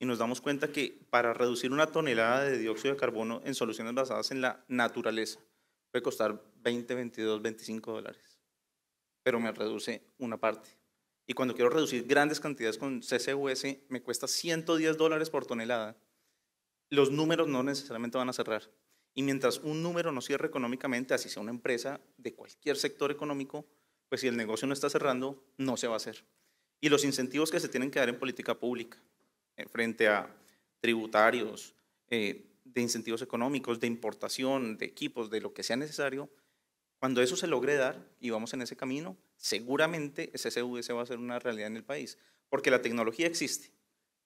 y nos damos cuenta que para reducir una tonelada de dióxido de carbono en soluciones basadas en la naturaleza puede costar 20, 22, 25 dólares, pero me reduce una parte. Y cuando quiero reducir grandes cantidades con CCUS, me cuesta 110 dólares por tonelada. Los números no necesariamente van a cerrar. Y mientras un número no cierre económicamente, así sea una empresa de cualquier sector económico, pues si el negocio no está cerrando, no se va a hacer. Y los incentivos que se tienen que dar en política pública, eh, frente a tributarios, eh, de incentivos económicos, de importación, de equipos, de lo que sea necesario, cuando eso se logre dar y vamos en ese camino, seguramente ese se va a ser una realidad en el país, porque la tecnología existe,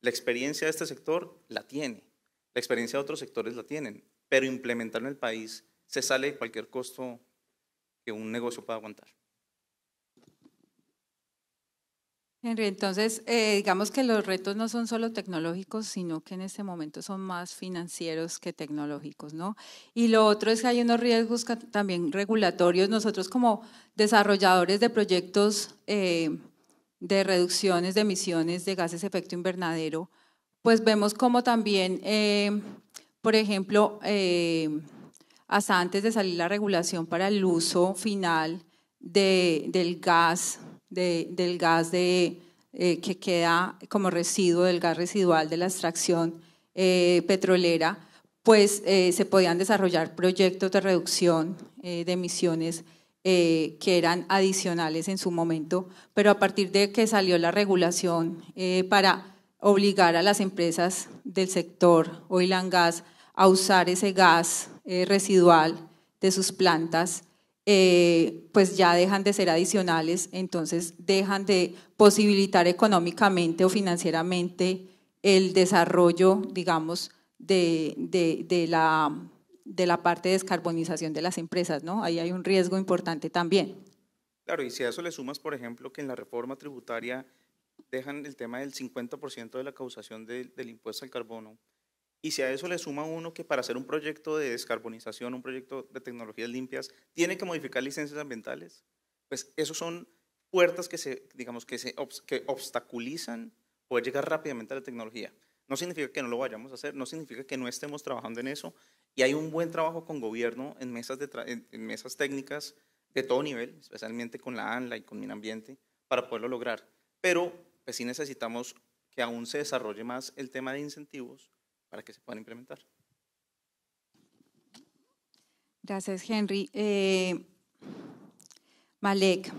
la experiencia de este sector la tiene, la experiencia de otros sectores la tienen, pero implementarlo en el país se sale de cualquier costo que un negocio pueda aguantar. Henry, entonces, eh, digamos que los retos no son solo tecnológicos, sino que en este momento son más financieros que tecnológicos, ¿no? Y lo otro es que hay unos riesgos también regulatorios. Nosotros como desarrolladores de proyectos eh, de reducciones de emisiones de gases efecto invernadero, pues vemos como también eh, por ejemplo, eh, hasta antes de salir la regulación para el uso final del gas, del gas eh, que queda como residuo del gas residual de la extracción eh, petrolera, pues se podían desarrollar proyectos de reducción de emisiones que eran adicionales en su momento, pero a partir de que salió la regulación para obligar a las empresas del sector oil and gas a usar ese gas eh, residual de sus plantas, eh, pues ya dejan de ser adicionales, entonces dejan de posibilitar económicamente o financieramente el desarrollo, digamos, de, de, de, la, de la parte de descarbonización de las empresas, ¿no? Ahí hay un riesgo importante también. Claro, y si a eso le sumas, por ejemplo, que en la reforma tributaria dejan el tema del 50% de la causación del impuesto al carbono y si a eso le suma uno que para hacer un proyecto de descarbonización, un proyecto de tecnologías limpias, tiene que modificar licencias ambientales, pues esos son puertas que se, digamos, que se que obstaculizan poder llegar rápidamente a la tecnología. No significa que no lo vayamos a hacer, no significa que no estemos trabajando en eso. Y hay un buen trabajo con gobierno en mesas, mesas técnicas de todo nivel, especialmente con la ANLA y con Minambiente, para poderlo lograr. Pero pues sí necesitamos que aún se desarrolle más el tema de incentivos para que se puedan implementar. Gracias, Henry. Eh, Malek,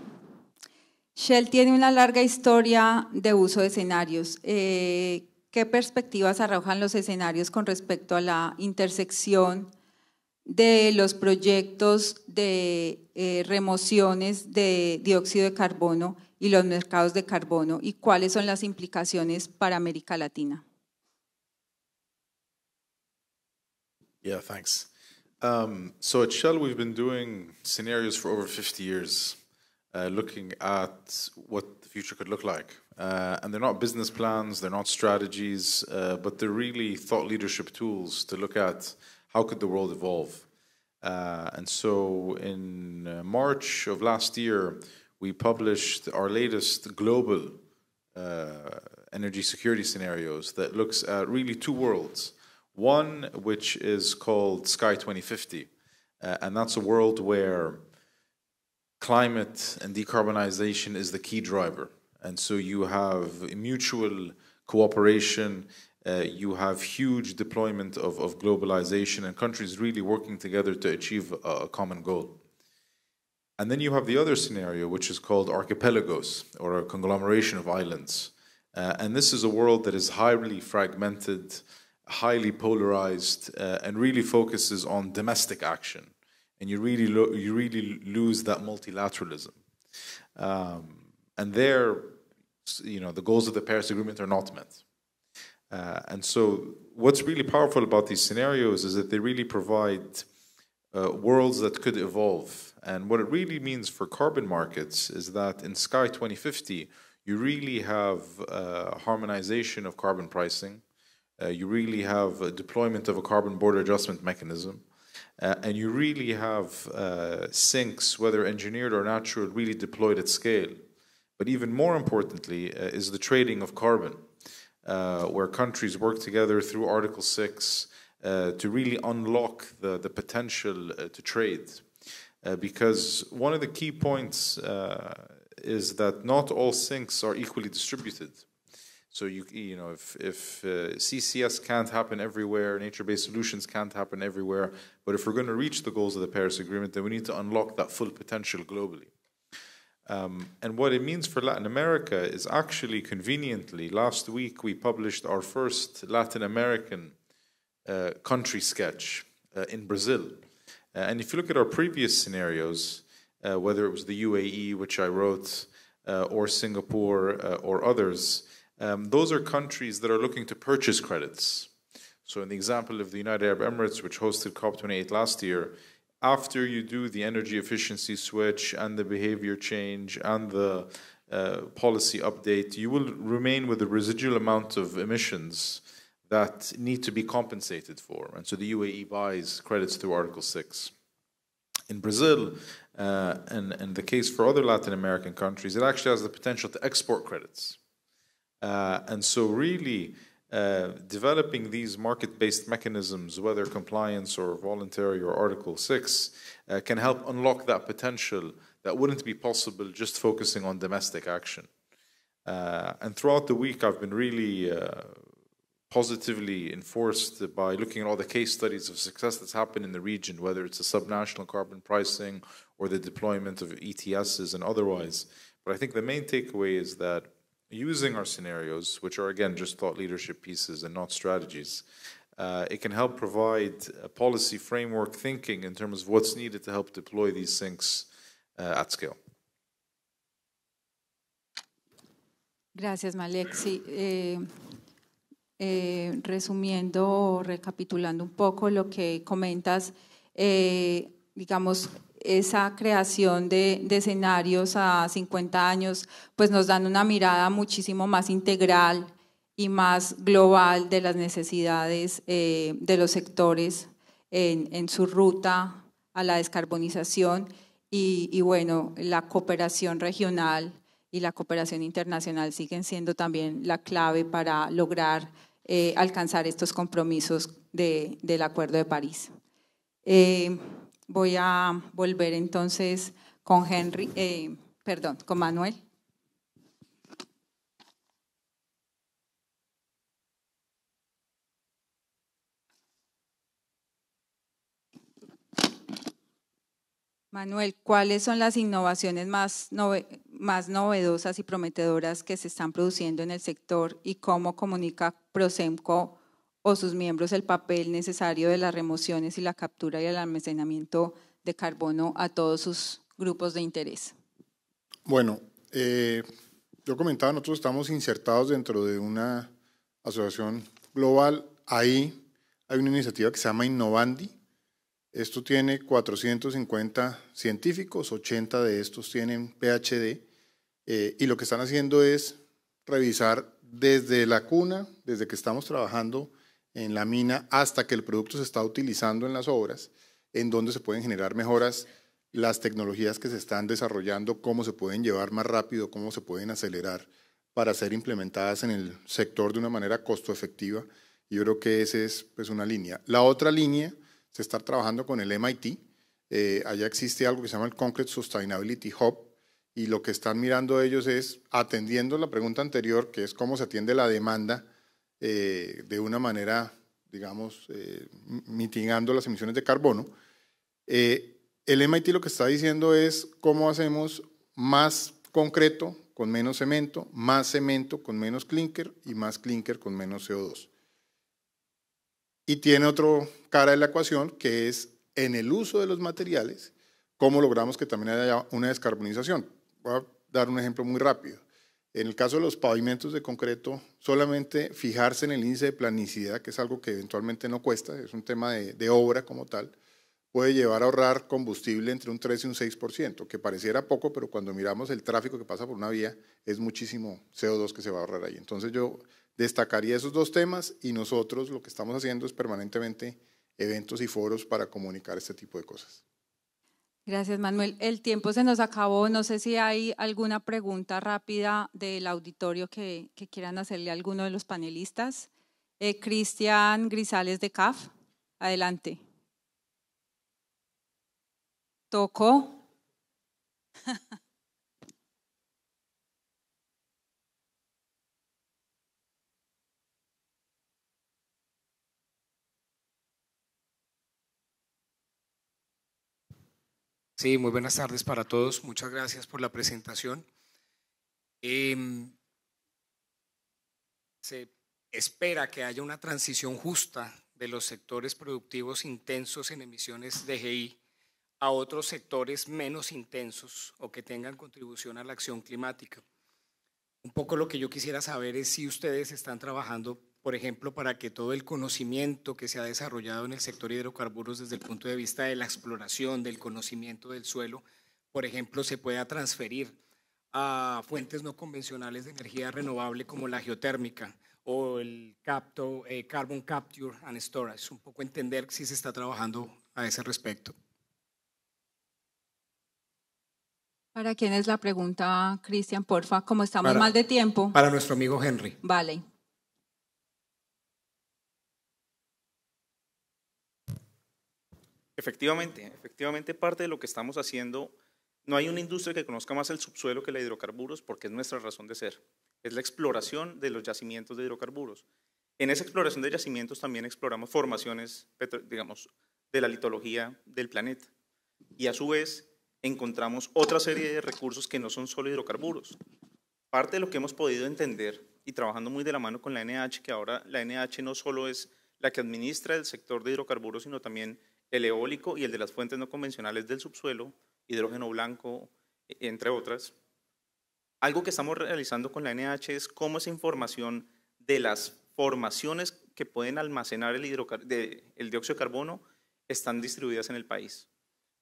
Shell tiene una larga historia de uso de escenarios. Eh, ¿Qué perspectivas arrojan los escenarios con respecto a la intersección de los proyectos de eh, remociones de dióxido de carbono y los mercados de carbono y cuáles son las implicaciones para América Latina? Yeah, thanks. Um, so at Shell, we've been doing scenarios for over 50 years, uh, looking at what the future could look like. Uh, and they're not business plans, they're not strategies, uh, but they're really thought leadership tools to look at how could the world evolve. Uh, and so in uh, March of last year, we published our latest global uh, energy security scenarios that looks at really two worlds one, which is called Sky 2050, uh, and that's a world where climate and decarbonization is the key driver. And so you have mutual cooperation, uh, you have huge deployment of, of globalization, and countries really working together to achieve a, a common goal. And then you have the other scenario, which is called archipelagos or a conglomeration of islands. Uh, and this is a world that is highly fragmented highly polarized uh, and really focuses on domestic action, and you really you really lose that multilateralism. Um, and there, you know, the goals of the Paris Agreement are not met. Uh, and so, what's really powerful about these scenarios is that they really provide uh, worlds that could evolve. And what it really means for carbon markets is that in Sky 2050, you really have uh, harmonization of carbon pricing uh, you really have a deployment of a carbon border adjustment mechanism. Uh, and you really have uh, sinks, whether engineered or natural, really deployed at scale. But even more importantly uh, is the trading of carbon, uh, where countries work together through Article 6 uh, to really unlock the, the potential to trade. because one of the key points is that not all sinks are equally distributed. So you you know if if uh, CCS can't happen everywhere, nature-based solutions can't happen everywhere. But if we're going to reach the goals of the Paris Agreement, then we need to unlock that full potential globally. Um, and what it means for Latin America is actually conveniently last week we published our first Latin American uh, country sketch uh, in Brazil. Uh, and if you look at our previous scenarios, uh, whether it was the UAE, which I wrote, uh, or Singapore, or others um, those are countries that are looking to purchase credits. So, in the example of the United Arab Emirates, which hosted COP28 last year, after you do the energy efficiency switch and the behavior change and the uh, policy update, you will remain with a residual amount of emissions that need to be compensated for. And so the UAE buys credits through Article 6. In Brazil, uh, and, and the case for other Latin American countries, it actually has the potential to export credits. Uh, and so, really, uh, developing these market based mechanisms, whether compliance or voluntary or Article 6, uh, can help unlock that potential that wouldn't be possible just focusing on domestic action. and throughout the week, I've been really positively enforced by looking at all the case studies of success that's happened in the region, whether it's the subnational carbon pricing or the deployment of ETSs and otherwise. But I think the main takeaway is that using our scenarios, which are again just thought leadership pieces and not strategies, uh, it can help provide a policy framework thinking in terms of what's needed to help deploy these things uh, at scale. Gracias, Malexi. Eh, eh, resumiendo o recapitulando un poco lo que comentas, eh, digamos, esa creación de, escenarios a 50 años, pues nos dan una mirada muchísimo más integral y más global de las necesidades eh, de los sectores en, su ruta a la descarbonización y, bueno, la cooperación regional y la cooperación internacional siguen siendo también la clave para lograr eh, alcanzar estos compromisos del Acuerdo de París. Eh, voy a volver entonces con Henry, eh, perdón, con Manuel. Manuel, ¿cuáles son las innovaciones más, más novedosas y prometedoras que se están produciendo en el sector y cómo comunica Prosemco o sus miembros el papel necesario de las remociones y la captura y el almacenamiento de carbono a todos sus grupos de interés? Bueno, eh, yo comentaba, nosotros estamos insertados dentro de una asociación global. Ahí hay una iniciativa que se llama Innovandi. Esto tiene 450 científicos, 80 de estos tienen PhD, eh, y lo que están haciendo es revisar desde la cuna, desde que estamos trabajando en la mina hasta que el producto se está utilizando en las obras, en donde se pueden generar mejoras, las tecnologías que se están desarrollando, cómo se pueden llevar más rápido, cómo se pueden acelerar para ser implementadas en el sector de una manera costo efectiva. Yo creo que esa es pues, una línea. La otra línea se está trabajando con el MIT. Eh, allá existe algo que se llama el Concrete Sustainability Hub, y lo que están mirando ellos es, atendiendo la pregunta anterior, que es cómo se atiende la demanda, eh, de una manera, digamos, eh, mitigando las emisiones de carbono. Eh, el MIT lo que está diciendo es cómo hacemos más concreto con menos cemento, más cemento con menos clinker y más clinker con menos CO2. Y tiene otro cara de la ecuación que es en el uso de los materiales, cómo logramos que también haya una descarbonización. Voy a dar un ejemplo muy rápido. En el caso de los pavimentos de concreto, solamente fijarse en el índice de planicidad, que es algo que eventualmente no cuesta, es un tema de, obra como tal, puede llevar a ahorrar combustible entre un 3 y un 6%, que pareciera poco, pero cuando miramos el tráfico que pasa por una vía, es muchísimo CO2 que se va a ahorrar ahí. Entonces yo destacaría esos dos temas y nosotros lo que estamos haciendo es permanentemente eventos y foros para comunicar este tipo de cosas. Gracias, Manuel. El tiempo se nos acabó. No sé si hay alguna pregunta rápida del auditorio que, quieran hacerle a alguno de los panelistas. Eh, Cristian Grisales de CAF, adelante. ¿Toco? Sí, muy buenas tardes para todos. Muchas gracias por la presentación. Em, se espera que haya una transición justa de los sectores productivos intensos en emisiones de GI a otros sectores menos intensos o que tengan contribución a la acción climática. Un poco lo que yo quisiera saber es si ustedes están trabajando por ejemplo, para que todo el conocimiento que se ha desarrollado en el sector hidrocarburos desde el punto de vista de la exploración, del conocimiento del suelo, por ejemplo, se pueda transferir a fuentes no convencionales de energía renovable como la geotérmica o el capto, eh, carbon capture and storage, un poco entender si se está trabajando a ese respecto. ¿Para quién es la pregunta, Cristian? Porfa, como estamos mal de tiempo. Para nuestro amigo Henry. Vale. Efectivamente, efectivamente parte de lo que estamos haciendo, no hay una industria que conozca más el subsuelo que la de hidrocarburos porque es nuestra razón de ser, es la exploración de los yacimientos de hidrocarburos. En esa exploración de yacimientos también exploramos formaciones, digamos, de la litología del planeta y a su vez encontramos otra serie de recursos que no son solo hidrocarburos. Parte de lo que hemos podido entender y trabajando muy de la mano con la NH, que ahora la NH no solo es la que administra el sector de hidrocarburos, sino también el eólico y el de las fuentes no convencionales del subsuelo, hidrógeno blanco, e, entre otras. Algo que estamos realizando con la NH es cómo esa información de las formaciones que pueden almacenar el, dióxido de carbono están distribuidas en el país.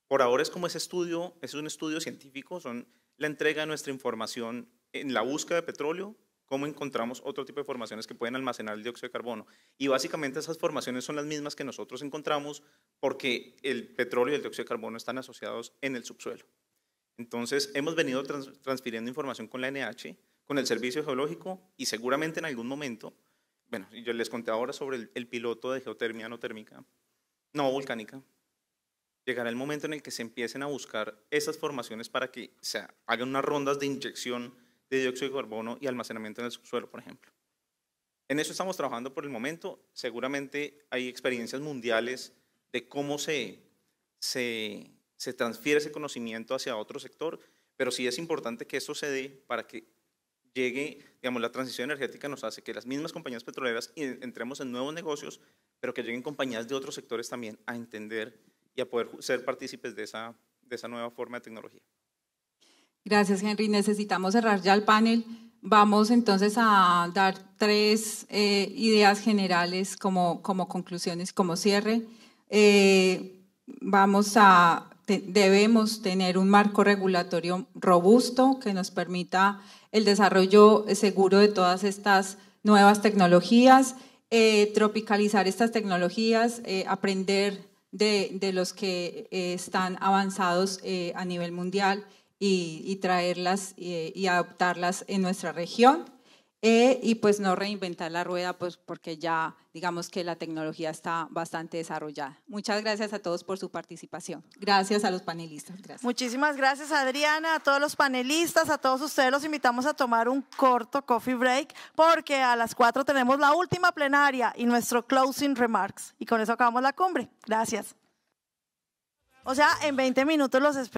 Por ahora es como ese estudio, es un estudio científico, son la entrega de nuestra información en la búsqueda de petróleo cómo encontramos otro tipo de formaciones que pueden almacenar el dióxido de carbono. Y básicamente esas formaciones son las mismas que nosotros encontramos porque el petróleo y el dióxido de carbono están asociados en el subsuelo. Entonces, hemos venido transfiriendo información con la NH, con el Servicio Geológico y seguramente en algún momento, bueno, yo les conté ahora sobre el, el piloto de geotermia no térmica, no volcánica, llegará el momento en el que se empiecen a buscar esas formaciones para que se hagan unas rondas de inyección de dióxido de carbono y almacenamiento en el subsuelo, por ejemplo. En eso estamos trabajando por el momento. Seguramente hay experiencias mundiales de cómo se, se, transfiere ese conocimiento hacia otro sector, pero sí es importante que eso se dé para que llegue, digamos, la transición energética nos hace que las mismas compañías petroleras entremos en nuevos negocios, pero que lleguen compañías de otros sectores también a entender y a poder ser partícipes de esa, de esa nueva forma de tecnología. Gracias, Henry. Necesitamos cerrar ya el panel. Vamos entonces a dar tres eh, ideas generales como, conclusiones, como cierre. Eh, vamos a, debemos tener un marco regulatorio robusto que nos permita el desarrollo seguro de todas estas nuevas tecnologías, eh, tropicalizar estas tecnologías, aprender de, de, los que están avanzados a nivel mundial y, traerlas eh, y, adoptarlas en nuestra región. Eh, y pues no reinventar la rueda, pues porque ya digamos que la tecnología está bastante desarrollada. Muchas gracias a todos por su participación. Gracias a los panelistas. Muchísimas gracias Adriana, a todos los panelistas, a todos ustedes los invitamos a tomar un corto coffee break porque a las 4 tenemos la última plenaria y nuestro closing remarks. Y con eso acabamos la cumbre. Gracias. O sea, en 20 minutos los espero.